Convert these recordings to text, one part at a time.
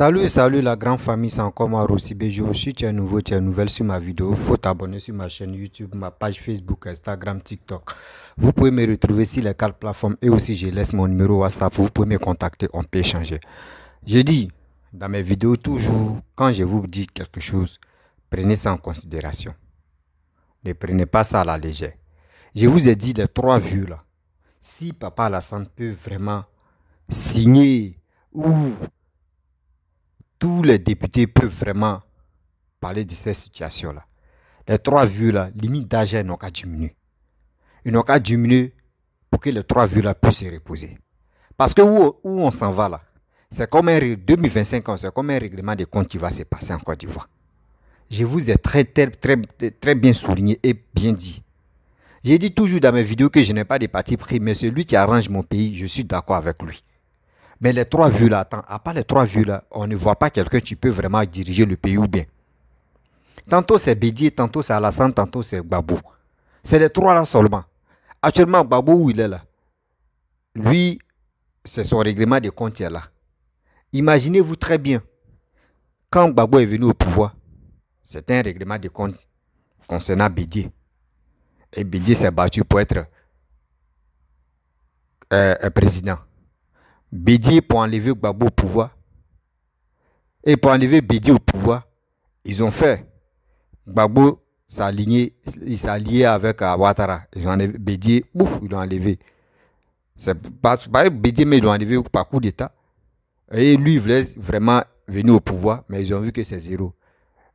Salut, salut la grande famille, c'est encore moi Rossi Je suis tu es nouveau, tu es nouvelle sur ma vidéo. Faut t'abonner sur ma chaîne YouTube, ma page Facebook, Instagram, TikTok. Vous pouvez me retrouver sur les quatre plateformes et aussi je laisse mon numéro WhatsApp. Vous pouvez me contacter, on peut échanger. Je dis dans mes vidéos toujours, quand je vous dis quelque chose, prenez ça en considération. Ne prenez pas ça à la légère. Je vous ai dit les trois vues là. Si Papa Alassane peut vraiment signer ou tous les députés peuvent vraiment parler de cette situation-là. Les trois vues-là, limite d'âge, n'ont qu'à diminuer. Ils n'ont qu'à diminuer pour que les trois vues-là puissent se reposer. Parce que où, on s'en va là, c'est comme un 2025 c'est comme un règlement de comptes qui va se passer en Côte d'Ivoire. Je vous ai très, très, très, très bien souligné et bien dit. J'ai dit toujours dans mes vidéos que je n'ai pas de parti pris, mais celui qui arrange mon pays, je suis d'accord avec lui. Mais les trois vues là, attends, à part les trois vues là, on ne voit pas quelqu'un qui peut vraiment diriger le pays ou bien. Tantôt c'est Bédier, tantôt c'est Alassane, tantôt c'est Babou. C'est les trois là seulement. Actuellement, Babou, où il est là Lui, c'est son règlement de compte est là. Imaginez-vous très bien, quand Babou est venu au pouvoir, c'était un règlement de compte concernant Bédier. Et Bédier s'est battu pour être euh, président. Bédier pour enlever Gbagbo au pouvoir. Et pour enlever Bédier au pouvoir, ils ont fait. Gbagbo s'est allié, avec euh, Ouattara. Ils ont enlevé Bédier, ouf, ils l'ont enlevé. C'est pas, Bédier, mais ils l'ont enlevé par coup d'État. Et lui, il voulait vraiment venir au pouvoir, mais ils ont vu que c'est zéro.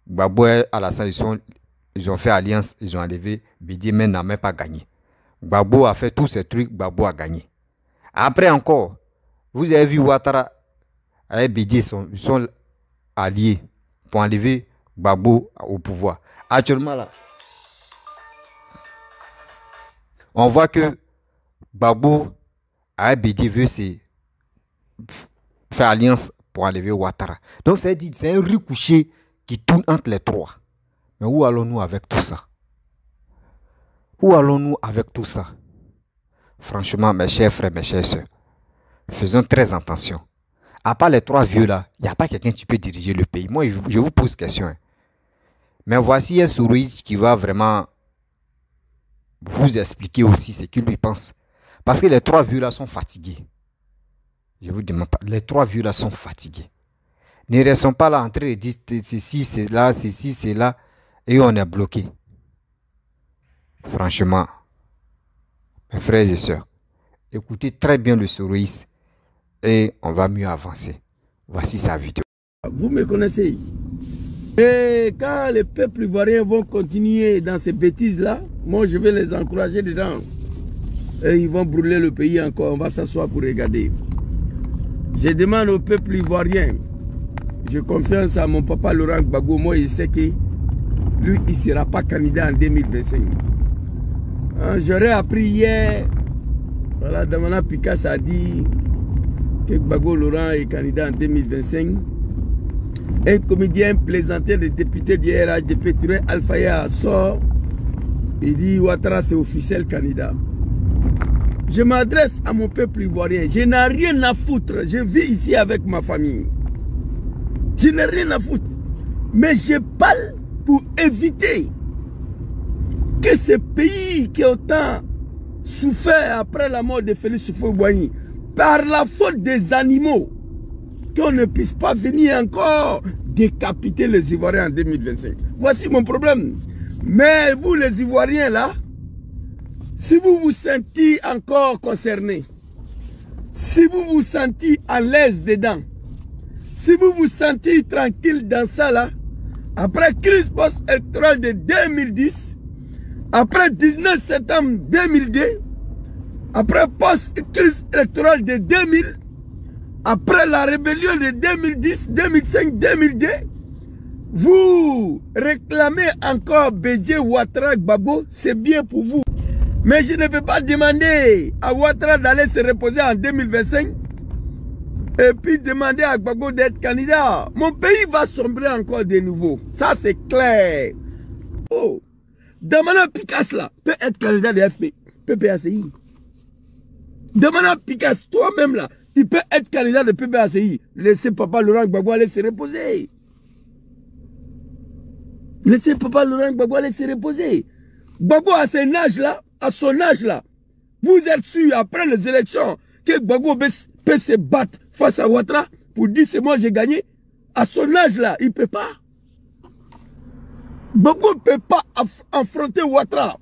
Gbagbo et Alassane, ils, ils ont fait alliance, ils ont enlevé Bédier, mais n'a même pas gagné. Gbagbo a fait tous ces trucs, Gbagbo a gagné. Après encore, vous avez vu Ouattara et Bédier, sont, alliés pour enlever Babou au pouvoir. Actuellement, là, on voit que Babou avec Bédier veut faire alliance pour enlever Ouattara. Donc, c'est un couché qui tourne entre les trois. Mais où allons-nous avec tout ça Où allons-nous avec tout ça Franchement, mes chers frères, mes chers soeurs, faisons très attention. À part les trois vieux-là, il n'y a pas quelqu'un qui peut diriger le pays. Moi, je vous pose question. Hein. Mais voici un souris qui va vraiment vous expliquer aussi ce qu'il lui pense. Parce que les trois vieux-là sont fatigués. Je vous demande pas. Les trois vieux-là sont fatigués. Ne restons pas là en et ceci, c'est là, ceci, c'est là. Et on est bloqué. Franchement, mes frères et sœurs, écoutez très bien le Sourouïs et on va mieux avancer. Voici sa vidéo. Vous me connaissez. Et quand les peuples ivoiriens vont continuer dans ces bêtises-là, moi je vais les encourager dedans. Et ils vont brûler le pays encore. On va s'asseoir pour regarder. Je demande au peuple ivoirien, j'ai confiance à mon papa Laurent Gbagbo, moi je sais que lui, il ne sera pas candidat en 2025. Hein, j'aurais appris hier, voilà, Damana Picasso a dit que Bago Laurent est candidat en 2025. Un comédien plaisantait le député du de Alfaya, sort il dit Ouattara, c'est officiel candidat. Je m'adresse à mon peuple ivoirien. Je n'ai rien à foutre. Je vis ici avec ma famille. Je n'ai rien à foutre. Mais je parle pour éviter que ce pays qui a autant souffert après la mort de Félix Soufou boigny par la faute des animaux qu'on ne puisse pas venir encore décapiter les Ivoiriens en 2025. Voici mon problème. Mais vous les Ivoiriens là, si vous vous sentez encore concernés, si vous vous sentez à l'aise dedans, si vous vous sentez tranquille dans ça là, après crise post-électorale de 2010, après 19 septembre 2002, après post-crise électorale de 2000, après la rébellion de 2010, 2005, 2002, vous réclamez encore BG Ouattara, Gbagbo, c'est bien pour vous. Mais je ne peux pas demander à Ouattara d'aller se reposer en 2025 et puis demander à Gbagbo d'être candidat. Mon pays va sombrer encore de nouveau. Ça, c'est clair. Oh. Demandez Picasso, peut être candidat de FP, PPACI. Demande à Picasso, toi-même là, il peut être candidat de PBACI. Laissez papa Laurent Gbagbo aller se reposer. Laissez papa Laurent Gbagbo aller se reposer. Gbagbo à son âge là, à son âge là, vous êtes sûr après les élections que Gbagbo peut se battre face à Ouattara pour dire c'est moi j'ai gagné. À son âge là, il ne peut pas. Gbagbo ne peut pas affronter Ouattara.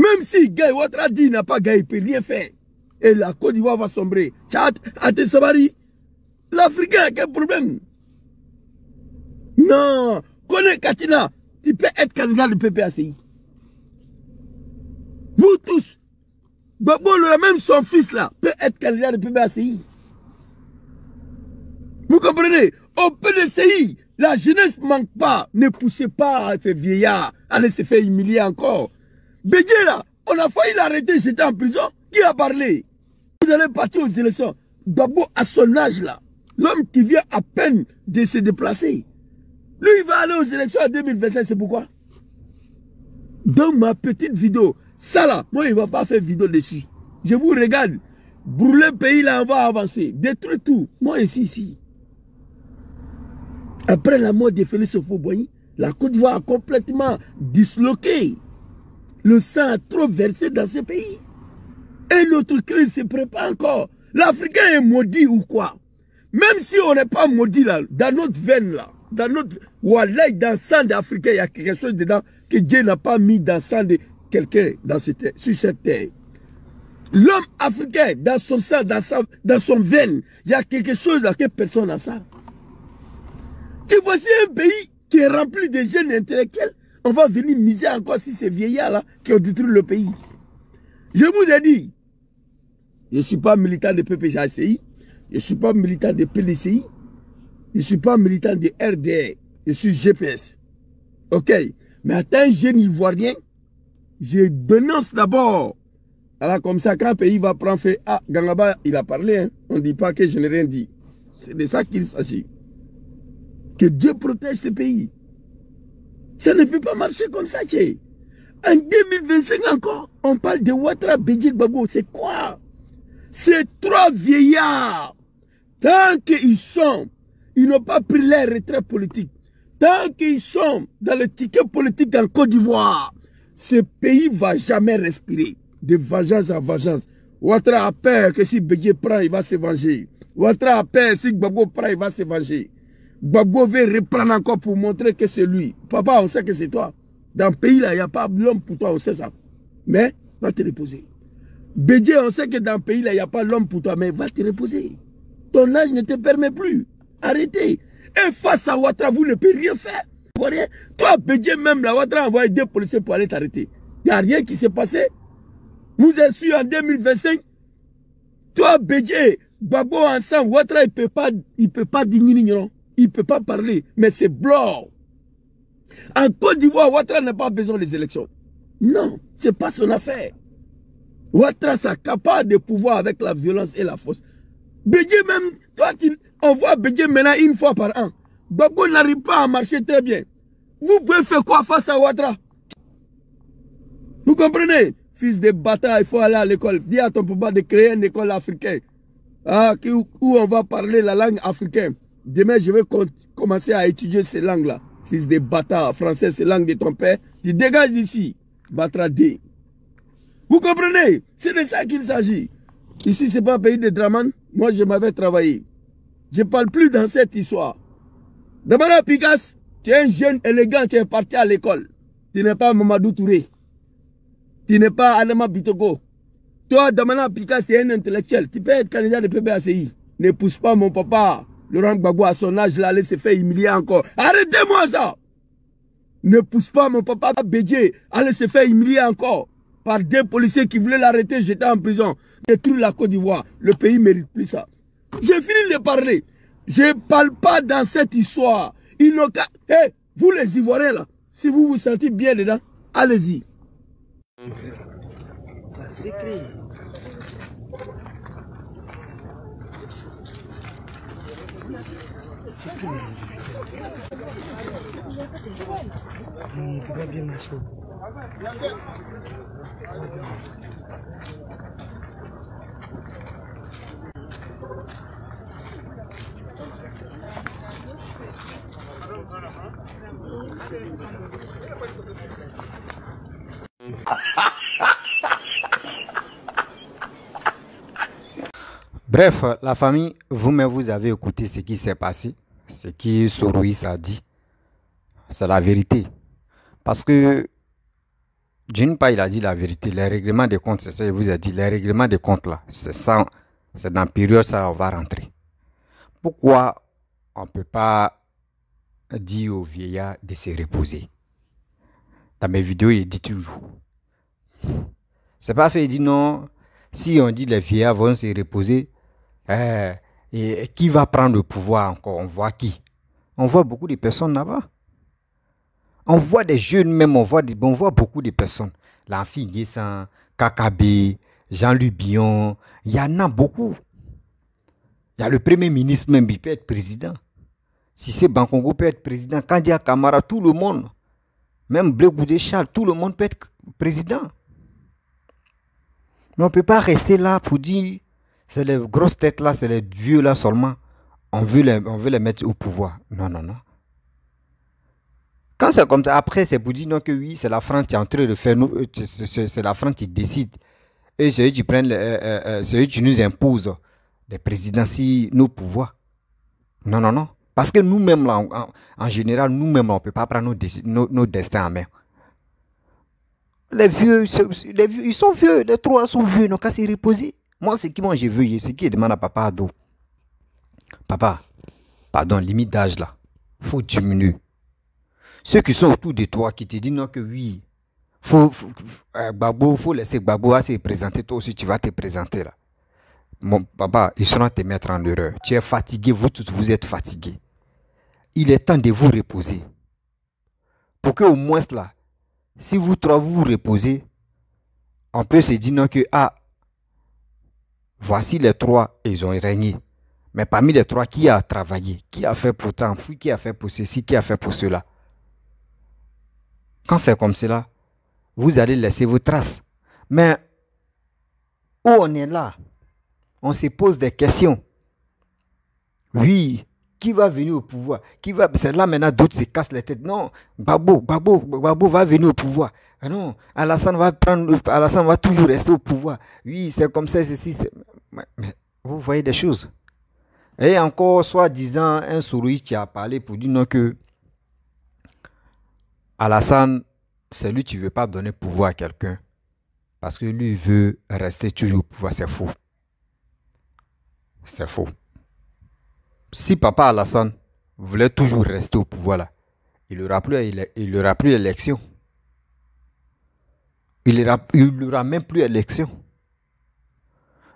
Même si Guy Ouattara dit n'a pas Guy, il ne peut rien faire. Et la Côte d'Ivoire va sombrer. Tchad, Atesabari. L'Africain a quel problème Non. Connais Katina. Tu peux être candidat du PPACI. Vous tous. Babo, même son fils là, peut être candidat du PPACI. Vous comprenez Au PDCI, la jeunesse ne manque pas. Ne poussez pas à être vieillard. à se faire humilier encore. Béjé là, on a failli l'arrêter, j'étais en prison. Qui a parlé Vous allez partir aux élections. Babo à son âge là, l'homme qui vient à peine de se déplacer. Lui, il va aller aux élections en 2025 c'est pourquoi Dans ma petite vidéo, ça là, moi, il ne va pas faire vidéo dessus. Je vous regarde. Brûler le pays là, on va avancer. Détruire tout. Moi, ici, ici. Après la mort de Félix Boy, la Côte d'Ivoire a complètement disloqué. Le sang a trop versé dans ce pays. Et notre crise se prépare encore. L'Africain est maudit ou quoi Même si on n'est pas maudit là, dans notre veine là, dans notre... dans le sang d'Africain, il y a quelque chose dedans que Dieu n'a pas mis dans le sang de quelqu'un sur cette terre. L'homme africain, dans son sang, dans, dans son veine, il y a quelque chose là que personne n'a ça. Tu vois, c'est un pays qui est rempli de jeunes intellectuels on va venir miser encore sur ces vieillards-là qui ont détruit le pays. Je vous ai dit, je ne suis pas militant de PPJCI, je ne suis pas militant de PDCI, je ne suis pas militant de RDR, je suis GPS. Ok, mais je n'y vois rien, je dénonce d'abord. Alors comme ça, quand un pays va prendre fait, ah, Gangaba, il a parlé, hein. on ne dit pas que je n'ai rien dit. C'est de ça qu'il s'agit. Que Dieu protège ce pays. Ça ne peut pas marcher comme ça, Tché. En 2025 encore, on parle de Ouattara Bédié, Gbagbo. C'est quoi Ces trois vieillards, tant qu'ils sont, ils n'ont pas pris leur retrait politique. Tant qu'ils sont dans le ticket politique dans le Côte d'Ivoire, ce pays va jamais respirer. De vengeance à vengeance. Ouattara a peur que si Bédié prend, il va se venger. Ouattara a peur si Gbagbo prend, il va se venger. Gbagbo veut reprendre encore pour montrer que c'est lui. Papa, on sait que c'est toi. Dans le pays, là, il n'y a pas l'homme pour toi, on sait ça. Mais va te reposer. Bédier, on sait que dans le pays, là, il n'y a pas l'homme pour toi, mais va te reposer. Ton âge ne te permet plus. Arrêtez. Et face à Ouattara, vous ne pouvez rien faire. Vous Toi, Bédier, même, là, Ouattara a envoyé deux policiers pour aller t'arrêter. Il n'y a rien qui s'est passé. Vous êtes sûr en 2025 Toi, Bédier, Babo ensemble, Ouattara, il ne peut pas, il peut pas il ne peut pas parler, mais c'est blanc. En Côte d'Ivoire, Ouattara n'a pas besoin des élections. Non, ce n'est pas son affaire. Ouattara s'accapare de pouvoir avec la violence et la force. Bédié même, toi, on voit Bédié maintenant une fois par an. Babou n'arrive pas à marcher très bien. Vous pouvez faire quoi face à Ouattara Vous comprenez Fils de bataille, il faut aller à l'école. Dis à ton papa de créer une école africaine. Ah, où on va parler la langue africaine. Demain, je vais commencer à étudier ces langues-là. Fils de bâtard, français, c'est langue de ton père. Tu dégages d'ici, Batra D. Vous comprenez C'est de ça qu'il s'agit. Ici, ce n'est pas un pays de Draman. Moi, je m'avais travaillé. Je ne parle plus dans cette histoire. Damana tu es un jeune élégant, tu es parti à l'école. Tu n'es pas Mamadou Touré. Tu n'es pas Adama Bitoko. Toi, Damana tu es un intellectuel. Tu peux être candidat de PBACI. Ne pousse pas mon papa. Laurent Gbagbo, à son âge, là, allait se faire humilier encore. Arrêtez-moi ça Ne pousse pas mon papa Bédier allez se faire humilier encore par des policiers qui voulaient l'arrêter, j'étais en prison. Détruire la Côte d'Ivoire. Le pays mérite plus ça. J'ai fini de parler. Je ne parle pas dans cette histoire. Ils vous les Ivoiriens, là, si vous vous sentez bien dedans, allez-y. Сыкли. Ну, тогда где нашел? Ha ha ha! Bref, la famille, vous-même, vous avez écouté ce qui s'est passé, ce qui Sorouis a dit. C'est la vérité. Parce que, d'une part, il a dit la vérité. Les règlements de compte, c'est ça, il vous a dit. Les règlements de compte là, c'est ça. C'est dans la période, ça, on va rentrer. Pourquoi on ne peut pas dire aux vieillards de se reposer Dans mes vidéos, il dit toujours. C'est pas fait, il dit non. Si on dit les vieillards vont se reposer, eh. et qui va prendre le pouvoir encore On voit qui On voit beaucoup de personnes là-bas. On voit des jeunes même, on voit, des, on voit beaucoup de personnes. fille Nguessan, Kakabé, Jean-Luc Billon, il y en a beaucoup. Il y a le premier ministre même, il peut être président. Si c'est il peut être président, Kandia Kamara, tout le monde, même Goudé Charles, tout le monde peut être président. Mais on ne peut pas rester là pour dire c'est les grosses têtes-là, c'est les vieux-là seulement. On veut, les, on veut les mettre au pouvoir. Non, non, non. Quand c'est comme ça, après, c'est pour dire que oui, c'est la France qui est en train de faire, euh, c'est la France qui décide. Et c'est eux qui prennent, euh, euh, eux qui nous imposent les présidents nos pouvoirs. Non, non, non. Parce que nous-mêmes, en, général, nous-mêmes, on ne peut pas prendre nos, nos, destins en main. Les vieux, ils sont vieux, les trois sont vieux, ils n'ont reposer. Moi, ce que moi je veux, c'est qui demande à papa Ado. Papa, pardon, limite d'âge là. Faut diminuer. Ceux qui sont autour de toi, qui te disent non que oui, faut, faut euh, faut laisser Babo assez se présenter, toi aussi tu vas te présenter là. Mon papa, ils seront te mettre en erreur. Tu es fatigué, vous tous, vous êtes fatigués. Il est temps de vous reposer. Pour que au moins là, si vous trois vous reposez, on peut se dire non que ah, Voici les trois, ils ont régné. Mais parmi les trois, qui a travaillé Qui a fait pour tant Qui a fait pour ceci Qui a fait pour cela Quand c'est comme cela, vous allez laisser vos traces. Mais où on est là On se pose des questions. Oui, qui va venir au pouvoir Qui va C'est là maintenant d'autres se cassent la tête. Non, Babo, Babo, Babo va venir au pouvoir. Ah non, Alassane va prendre, Alassane va toujours rester au pouvoir. Oui, c'est comme ça, ceci mais vous voyez des choses. Et encore, soi-disant, un souris qui a parlé pour dire non que Alassane, c'est lui qui ne veut pas donner pouvoir à quelqu'un. Parce que lui veut rester toujours au pouvoir. C'est faux. C'est faux. Si papa Alassane voulait toujours rester au pouvoir il n'aura plus, il, aura plus Il n'aura il aura même plus élection.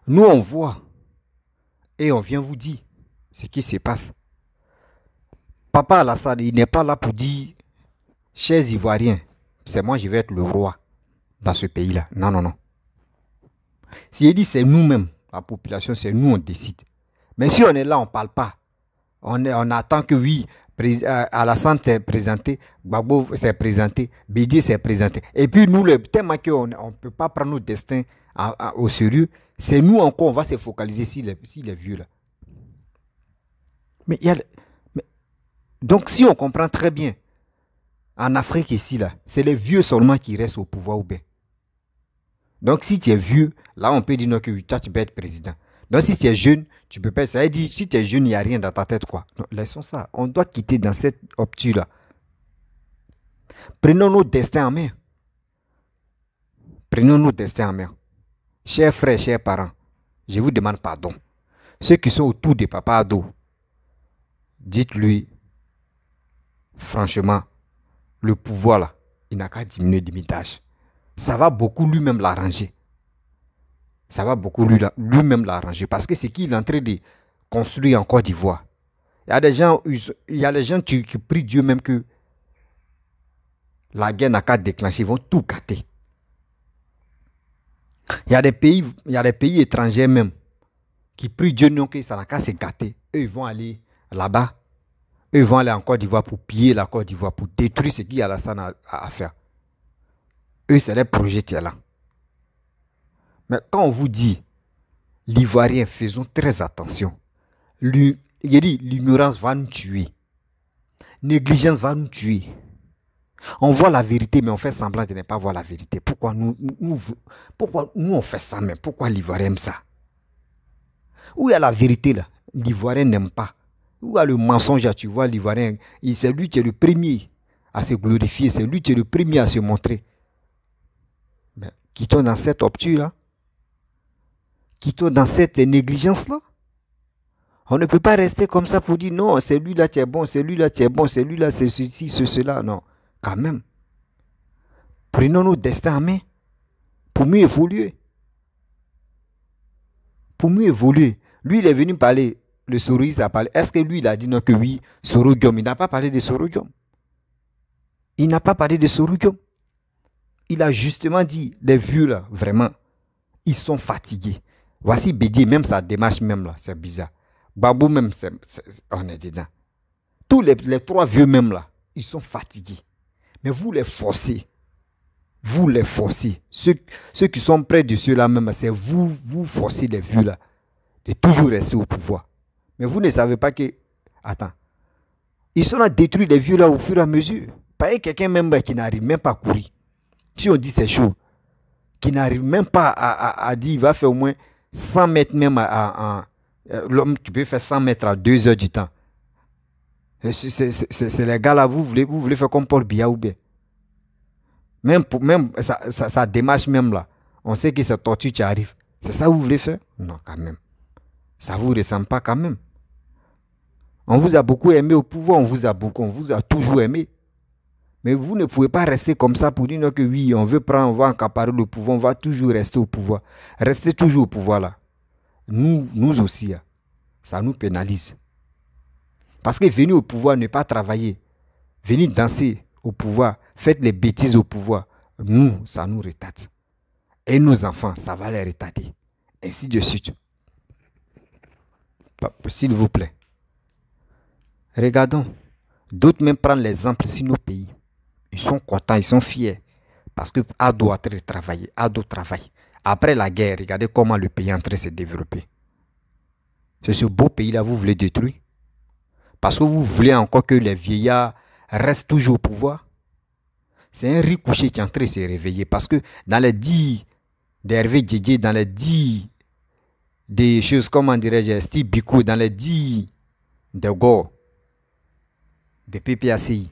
Nous, on voit. Et on vient vous dire ce qui se passe. Papa Alassane, il n'est pas là pour dire, chers Ivoiriens, c'est moi, je vais être le roi dans ce pays-là. Non, non, non. Si il dit, c'est nous-mêmes, la population, c'est nous, on décide. Mais si on est là, on ne parle pas. On, est, on attend que oui, euh, Alassane s'est présenté, Gbagbo s'est présenté, Bédié s'est présenté. Et puis nous, le, tellement qu'on ne peut pas prendre notre destin au sérieux, c'est nous encore, on va se focaliser s'il les, vieux là. Mais il donc si on comprend très bien, en Afrique ici là, c'est les vieux seulement qui restent au pouvoir ou bien. Donc si tu es vieux, là on peut dire que tu peux être président. Donc si tu es jeune, tu peux pas. Ça si tu es jeune, il n'y a rien dans ta tête quoi. laissons ça. On doit quitter dans cette optique là. Prenons notre destin en main. Prenons nos destins en main. Chers frères, chers parents, je vous demande pardon. Ceux qui sont autour de Papa Ado, dites-lui, franchement, le pouvoir là, il n'a qu'à diminuer d'imitage. Ça va beaucoup lui-même l'arranger. Ça va beaucoup lui-même l'arranger. Parce que c'est qu'il est en train de construire en Côte d'Ivoire. Il y a des gens, il y a des gens qui, qui prient Dieu même que la guerre n'a qu'à déclencher, ils vont tout gâter. Il y a des pays, y a des pays étrangers même qui prient Dieu non que ça gâter. Eux, ils vont aller là-bas. Eux, ils vont aller en Côte d'Ivoire pour piller la Côte d'Ivoire, pour détruire ce qu'il y a là à faire. Eux, c'est leur projets là. Mais quand on vous dit, l'Ivoirien, faisons très attention. Lui, il dit, l'ignorance va nous tuer. Négligence va nous tuer. On voit la vérité, mais on fait semblant de ne pas voir la vérité. Pourquoi nous, pourquoi on fait ça, mais pourquoi l'ivoire aime ça Où est la vérité là L'Ivoirien n'aime pas. Où est le mensonge là, tu vois, l'Ivoirien, c'est lui qui est le premier à se glorifier, c'est lui qui est le premier à se montrer. Mais quittons dans cette obture là, quittons dans cette négligence là. On ne peut pas rester comme ça pour dire non, c'est lui là qui est bon, c'est lui là qui est bon, c'est lui là c'est ceci, c'est cela, non quand même. Prenons nos destins en main pour mieux évoluer. Pour mieux évoluer. Lui, il est venu parler, le souris a parlé. Est-ce que lui, il a dit non que oui, Sorogium Il n'a pas parlé de Sorogium. Il n'a pas parlé de Sorogium. Il a justement dit, les vieux là, vraiment, ils sont fatigués. Voici Bédier, même sa démarche même là, c'est bizarre. Babou même, on est dedans. Tous les, les trois vieux même là, ils sont fatigués. Mais vous les forcez. Vous les forcez. Ceux, qui sont près de ceux-là même, c'est vous, vous forcez les vieux là De toujours rester au pouvoir. Mais vous ne savez pas que... Attends. Ils sont à détruire les vieux là au fur et à mesure. Pas quelqu'un même qui n'arrive même pas à courir. Si on dit c'est chaud, qui n'arrive même pas à, à, dire, il va faire au moins 100 mètres même à... Euh, l'homme, qui peut faire 100 mètres à deux heures du temps. C'est les gars là, vous voulez, vous voulez faire comme Paul Biya ou bien. Même, pour, même ça démarche même là, on sait que cette tortue qui arrive. C'est ça que vous voulez faire Non, quand même. Ça ne vous ressemble pas quand même. On vous a beaucoup aimé au pouvoir, on vous a beaucoup, on vous a toujours aimé. Mais vous ne pouvez pas rester comme ça pour dire que oui, on veut prendre, on va encaparer le pouvoir, on va toujours rester au pouvoir. Restez toujours au pouvoir là. Nous, nous aussi, hein. ça nous pénalise. Parce que venir au pouvoir, ne pas travailler, venir danser au pouvoir, faire les bêtises au pouvoir, nous, ça nous retarde. Et nos enfants, ça va les retarder. Ainsi de suite. S'il vous plaît. Regardons. D'autres même prennent l'exemple sur nos pays. Ils sont contents, ils sont fiers. Parce que Ado a travaillé, Ado travaille. Après la guerre, regardez comment le pays est en train de C'est ce beau pays-là, vous voulez détruire. Parce que vous voulez encore que les vieillards restent toujours au pouvoir. C'est un riz couché qui est en train réveiller. Parce que dans les dix d'Hervé dans les dix des choses, comment dirais-je, Steve Biko, dans les dix de Go, de PPACI,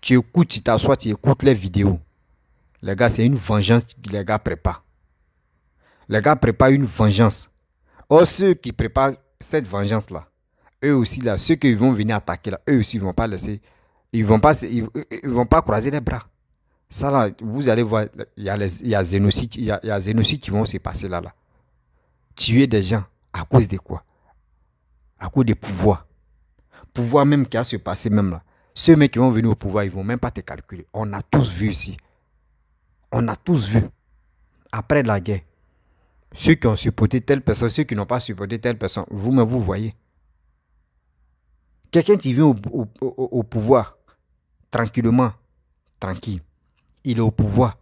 tu écoutes, tu t'assois, tu écoutes les vidéos. Les gars, c'est une vengeance que les gars préparent. Les gars préparent une vengeance. Or, ceux qui préparent cette vengeance-là, eux aussi, là, ceux qui vont venir attaquer, là, eux aussi, ils vont pas laisser, ils vont pas, ils, vont pas croiser les bras. Ça, là, vous allez voir, il y a, il qui vont se passer là, là. Tuer des gens, à cause de quoi À cause des pouvoirs. Pouvoir même qui a se passer même là. Ceux mecs qui vont venir au pouvoir, ils vont même pas te calculer. On a tous vu ici. On a tous vu. Après la guerre, ceux qui ont supporté telle personne, ceux qui n'ont pas supporté telle personne, vous-même, vous voyez. Quelqu'un qui vient au, pouvoir, tranquillement, tranquille, il est au pouvoir,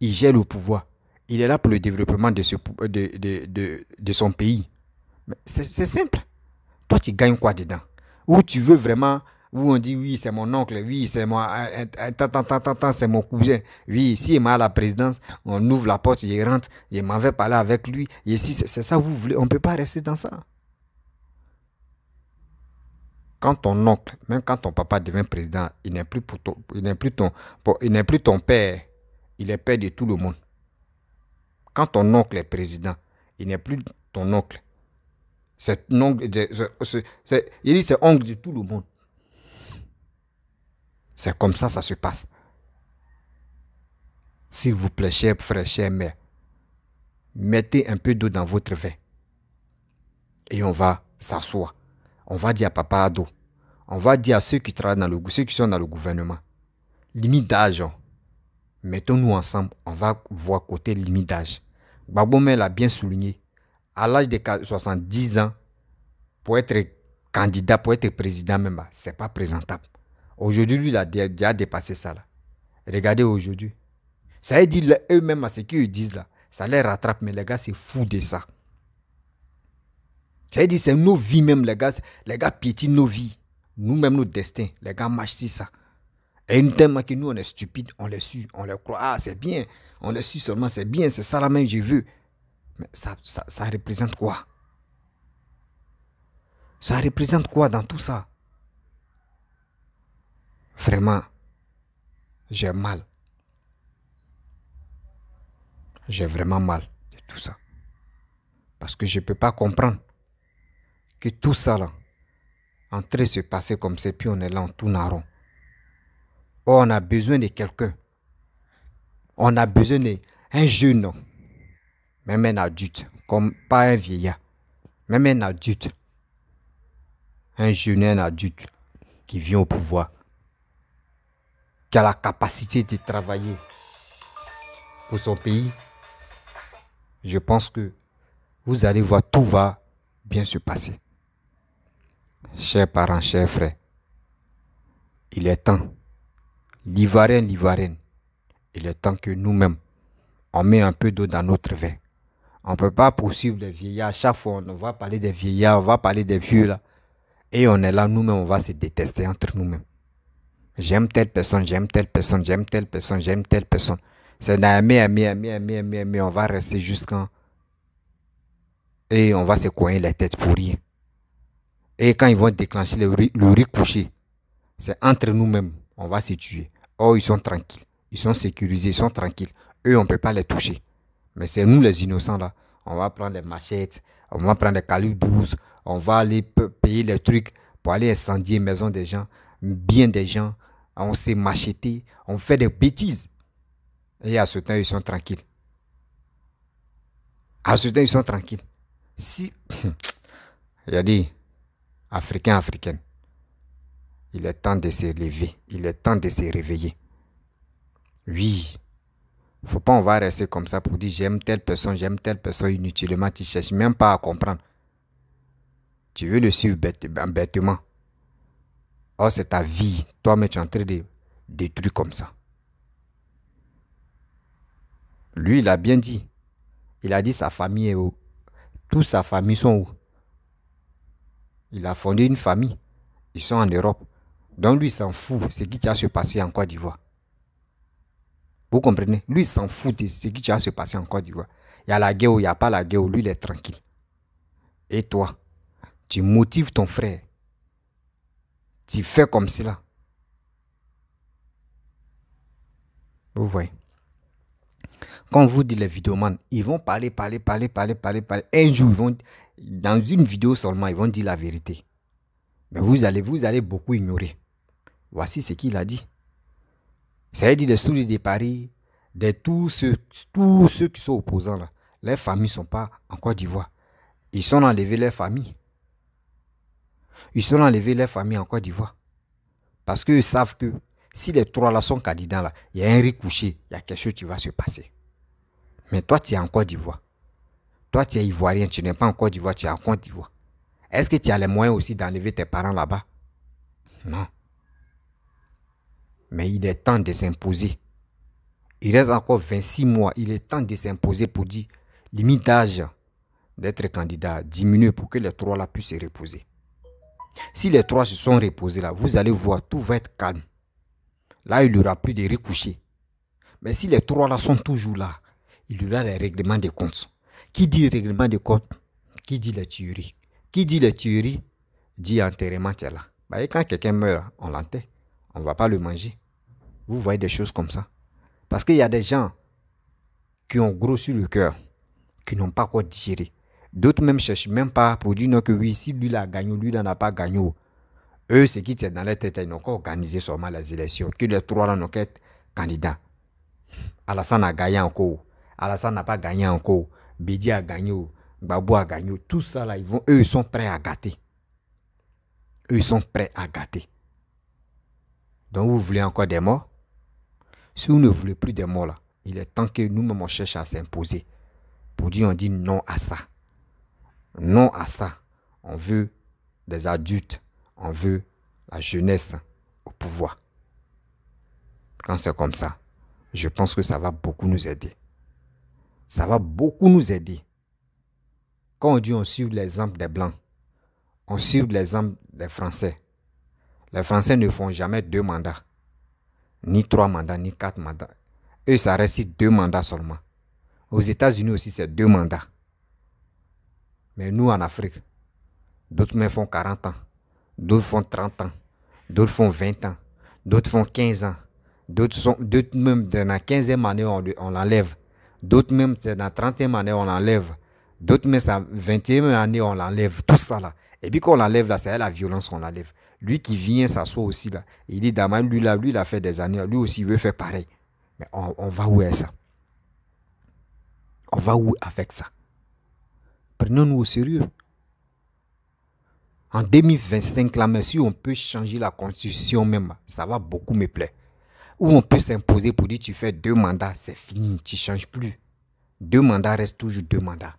il gère le pouvoir, il est là pour le développement de, son pays. C'est simple. Toi, tu gagnes quoi dedans Ou tu veux vraiment où on dit oui, c'est mon oncle, oui, c'est mon euh, euh, euh, c'est mon cousin, oui, si il m'a la présidence, on ouvre la porte, il rentre, je m'en vais parler avec lui. Et si c'est ça, vous voulez, on ne peut pas rester dans ça. Quand ton oncle, même quand ton papa devient président, il n'est plus, pour ton, il n'est plus, ton, il n'est plus ton père, il est père de tout le monde. Quand ton oncle est président, il n'est plus ton oncle. oncle il dit c'est oncle de tout le monde. C'est comme ça, ça se passe. S'il vous plaît, cher frère, chère mère, mettez un peu d'eau dans votre vin. Et on va s'asseoir. On va dire à papa Ado, on va dire à ceux qui travaillent dans le ceux qui sont dans le gouvernement, limite d'âge. Hein. Mettons-nous ensemble, on va voir côté limite d'âge. Babomé l'a bien souligné. À l'âge de 70 ans, pour être candidat, pour être président même, ah, c'est pas présentable. Aujourd'hui, lui, il a déjà dépassé ça. Là. Regardez aujourd'hui. Ça veut dire eux-mêmes, ce qu'ils disent là, ça les rattrape, mais les gars, c'est fou de ça. Ça veut dire c'est nos vies même, les gars. Les gars piétinent nos vies nous-mêmes, nos destins. Les gars sur ça. Et une tellement que nous, on est stupides, on les suit, on les croit. Ah, c'est bien. On les suit seulement, c'est bien. C'est ça la même j'ai je Mais ça, ça, ça représente quoi Ça représente quoi dans tout ça Vraiment, j'ai mal. J'ai vraiment mal de tout ça. Parce que je ne peux pas comprendre que tout ça là, Entrer, se passer comme ça, puis on est là, en tout on a besoin de quelqu'un. On a besoin d'un jeune, même un adulte, comme pas un vieillard, même un adulte. Un jeune, un adulte qui vient au pouvoir, qui a la capacité de travailler pour son pays. Je pense que vous allez voir, tout va bien se passer. Chers parents, chers frères, il est temps, L'ivarienne, l'Ivarienne, il est temps que nous-mêmes, on met un peu d'eau dans notre vin. On ne peut pas poursuivre les vieillards. Chaque fois, on va parler des vieillards, on va parler des vieux là. Et on est là, nous-mêmes, on va se détester entre nous-mêmes. J'aime telle personne, j'aime telle personne, j'aime telle personne, j'aime telle personne. C'est d'aimer, aimer, aimer, aimer, aimer, On va rester jusqu'en. Et on va se coigner la tête pour rien. Et quand ils vont déclencher le, riz couché, c'est entre nous-mêmes, on va se tuer. oh ils sont tranquilles, ils sont sécurisés, ils sont tranquilles. Eux, on ne peut pas les toucher. Mais c'est nous les innocents là. On va prendre les machettes, on va prendre les calibres 12, on va aller payer les trucs pour aller incendier maison des gens, bien des gens. On s'est macheté, on fait des bêtises. Et à ce temps, ils sont tranquilles. À ce temps, ils sont tranquilles. Si. Il a dit, Africain, africaines, il est temps de se lever, il est temps de se réveiller. Oui, faut pas on va rester comme ça pour dire j'aime telle personne, j'aime telle personne inutilement, tu cherches même pas à comprendre. Tu veux le suivre ben, bêtement. Oh, c'est ta vie. toi mais tu es en train de détruire comme ça. Lui, il a bien dit. Il a dit sa famille est où Toute sa famille sont où il a fondé une famille. Ils sont en Europe. Donc lui s'en fout ce qui a se passer en Côte d'Ivoire. Vous comprenez Lui s'en fout de ce qui a se passé en Côte d'Ivoire. Il y a la guerre ou il n'y a pas la guerre, lui il est tranquille. Et toi, tu motives ton frère. Tu fais comme cela. Vous voyez quand vous dit les vidéomanes, ils vont parler, parler, parler, parler, parler, parler. Un jour, ils vont, dans une vidéo seulement, ils vont dire la vérité. Mais vous allez, vous allez beaucoup ignorer. Voici ce qu'il a dit. Ça a dit des souris de Paris, de tous ceux, tous ceux qui sont opposants là. Leurs familles ne sont pas en Côte d'Ivoire. Ils sont enlevés leurs familles. Ils sont enlevés leurs familles en Côte d'Ivoire. Parce qu'ils savent que si les trois là sont candidats là, il y a un riz couché, il y a quelque chose qui va se passer. Mais toi, tu es en Côte d'Ivoire. Toi, tu es ivoirien, tu n'es pas en Côte d'Ivoire, tu es en Côte d'Ivoire. Est-ce que tu as les moyens aussi d'enlever tes parents là-bas Non. Mais il est temps de s'imposer. Il reste encore 26 mois. Il est temps de s'imposer pour dire limite d'âge d'être candidat diminué pour que les trois là puissent se reposer. Si les trois se sont reposés là, vous allez voir, tout va être calme. Là, il n'y aura plus de recoucher. Mais si les trois là sont toujours là, il y aura les règlements des comptes. Qui dit règlement des comptes Qui dit les tueries Qui dit les tueries dit enterrement là. quand quelqu'un meurt, on l'enterre. On ne va pas le manger. Vous voyez des choses comme ça. Parce qu'il y a des gens qui ont gros sur le cœur, qui n'ont pas quoi digérer. D'autres même cherchent même pas pour dire que oui, si lui a gagné, lui n'en a pas gagné. Eux, ceux qui tient dans les tête, ils n'ont pas organisé sûrement les élections, que les trois n'ont candidat. candidats. Alassane a gagné encore. Alassane n'a pas gagné encore. Bédi a gagné. Babou a gagné. Tout ça, là, ils vont, eux, ils sont prêts à gâter. Eux, ils sont prêts à gâter. Donc, vous voulez encore des morts Si vous ne voulez plus des morts, là, il est temps que nous-mêmes, on cherche à s'imposer. Pour dire, on dit non à ça. Non à ça. On veut des adultes. On veut la jeunesse au pouvoir. Quand c'est comme ça, je pense que ça va beaucoup nous aider ça va beaucoup nous aider. Quand on dit on suit l'exemple des Blancs, on suit l'exemple des Français. Les Français ne font jamais deux mandats, ni trois mandats, ni quatre mandats. Eux, ça reste deux mandats seulement. Aux États-Unis aussi, c'est deux mandats. Mais nous, en Afrique, d'autres font 40 ans, d'autres font 30 ans, d'autres font 20 ans, d'autres font 15 ans, d'autres, sont, même dans la 15e année, on l'enlève. D'autres même, dans la 30e année, on l'enlève. D'autres même, la 21 e année, on l'enlève. Tout ça là. Et puis qu'on l'enlève là, c'est la violence qu'on l'enlève. Lui qui vient s'assoit aussi là, il dit Daman, lui là, lui il a fait des années, lui aussi il veut faire pareil. Mais on, va où est ça On va où avec ça Prenons-nous au sérieux. En 2025, là, monsieur on peut changer la constitution même, ça va beaucoup me plaire où on peut s'imposer pour dire tu fais deux mandats, c'est fini, tu ne changes plus. Deux mandats restent toujours deux mandats.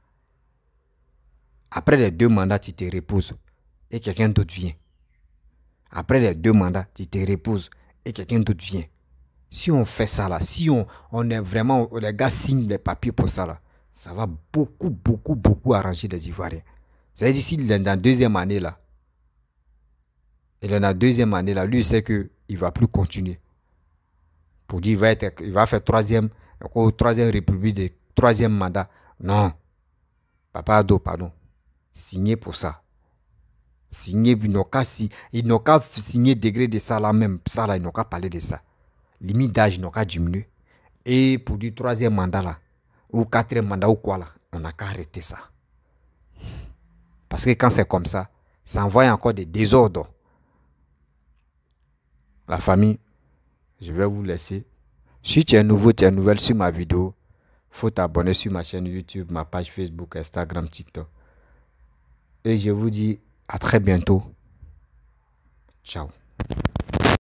Après les deux mandats, tu te reposes et quelqu'un d'autre vient. Après les deux mandats, tu te reposes et quelqu'un d'autre vient. Si on fait ça là, si on, est vraiment, les gars signent les papiers pour ça là, ça va beaucoup, beaucoup, beaucoup arranger les Ivoiriens. C'est-à-dire est dans la deuxième année là, est dans la deuxième année là, lui il sait qu'il ne va plus continuer pour dire qu'il va, faire troisième, troisième république, troisième mandat. Non. Papa Ado, pardon. Signé pour ça. Signez. il n'ont qu'à signer degré de ça là même. Ça là, il n'a qu'à parler de ça. Limite d'âge, il n'a qu'à diminuer. Et pour du troisième mandat là, ou quatrième mandat ou quoi là, on n'a qu'à arrêter ça. Parce que quand c'est comme ça, ça envoie encore des désordres. La famille, je vais vous laisser. Si tu es nouveau, tu es nouvelle sur ma vidéo, faut t'abonner sur ma chaîne YouTube, ma page Facebook, Instagram, TikTok. Et je vous dis à très bientôt. Ciao.